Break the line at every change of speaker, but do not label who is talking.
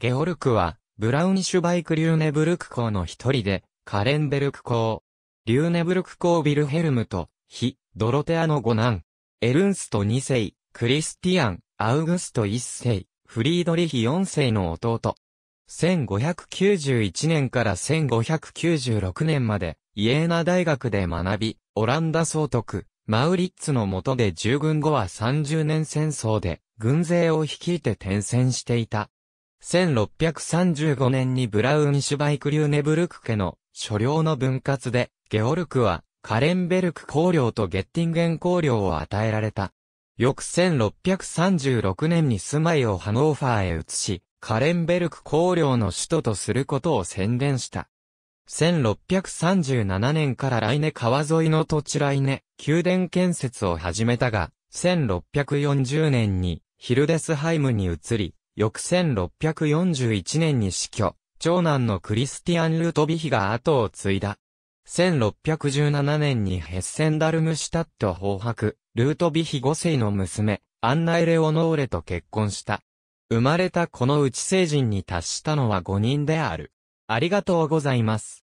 ゲオルクは、ブラウニシュバイク・リューネブルク校の一人で、カレンベルク校。リューネブルク校ビルヘルムと、ヒ、ドロテアの五男。エルンスト2世、クリスティアン、アウグスト1世、フリードリヒ4世の弟。1591年から1596年まで、イエーナ大学で学び、オランダ総督、マウリッツの下で従軍後は30年戦争で、軍勢を率いて転戦していた。1635年にブラウンシュバイクリューネブルク家の所領の分割で、ゲオルクはカレンベルク公領とゲッティンゲン公領を与えられた。翌1636年に住まいをハノーファーへ移し、カレンベルク公領の首都とすることを宣伝した。1637年からライネ川沿いの土地ライネ宮殿建設を始めたが、1640年にヒルデスハイムに移り、翌1641年に死去、長男のクリスティアン・ルトビヒが後を継いだ。1617年にヘッセンダルムシュタット砲白、ルートビヒ5世の娘、アンナ・エレオノーレと結婚した。生まれたこのうち成人に達したのは5人である。ありがとうございます。